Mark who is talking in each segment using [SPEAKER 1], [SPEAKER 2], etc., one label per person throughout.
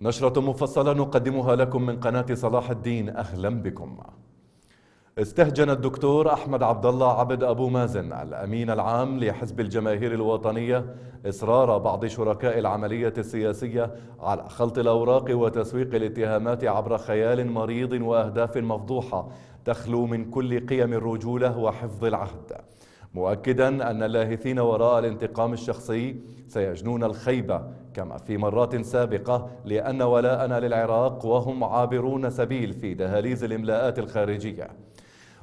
[SPEAKER 1] نشرة مفصلة نقدمها لكم من قناة صلاح الدين أهلا بكم استهجن الدكتور أحمد عبد الله عبد أبو مازن الأمين العام لحزب الجماهير الوطنية إصرار بعض شركاء العملية السياسية على خلط الأوراق وتسويق الاتهامات عبر خيال مريض وأهداف مفضوحة تخلو من كل قيم الرجولة وحفظ العهد مؤكدا أن اللاهثين وراء الانتقام الشخصي سيجنون الخيبة كما في مرات سابقة لأن ولاءنا للعراق وهم عابرون سبيل في دهاليز الإملاءات الخارجية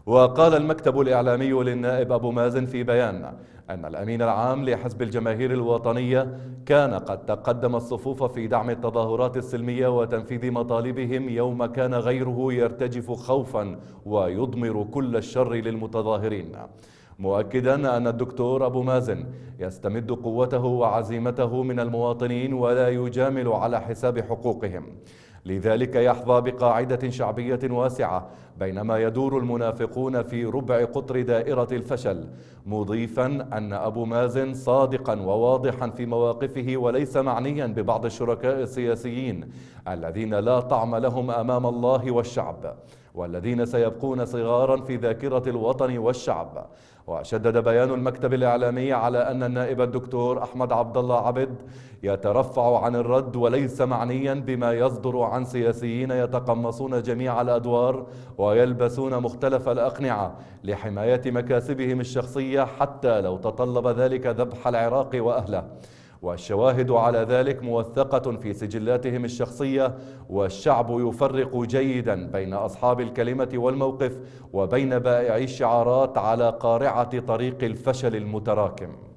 [SPEAKER 1] وقال المكتب الإعلامي للنائب أبو مازن في بيان أن الأمين العام لحزب الجماهير الوطنية كان قد تقدم الصفوف في دعم التظاهرات السلمية وتنفيذ مطالبهم يوم كان غيره يرتجف خوفا ويضمر كل الشر للمتظاهرين مؤكدا أن الدكتور أبو مازن يستمد قوته وعزيمته من المواطنين ولا يجامل على حساب حقوقهم لذلك يحظى بقاعدة شعبية واسعة بينما يدور المنافقون في ربع قطر دائرة الفشل مضيفا أن أبو مازن صادقا وواضحا في مواقفه وليس معنيا ببعض الشركاء السياسيين الذين لا طعم لهم أمام الله والشعب والذين سيبقون صغارا في ذاكرة الوطن والشعب وشدد بيان المكتب الإعلامي على أن النائب الدكتور أحمد عبد الله عبد يترفع عن الرد وليس معنيا بما يصدر عن سياسيين يتقمصون جميع الأدوار ويلبسون مختلف الأقنعة لحماية مكاسبهم الشخصية حتى لو تطلب ذلك ذبح العراق وأهله والشواهد على ذلك موثقة في سجلاتهم الشخصية والشعب يفرق جيدا بين أصحاب الكلمة والموقف وبين بائعي الشعارات على قارعة طريق الفشل المتراكم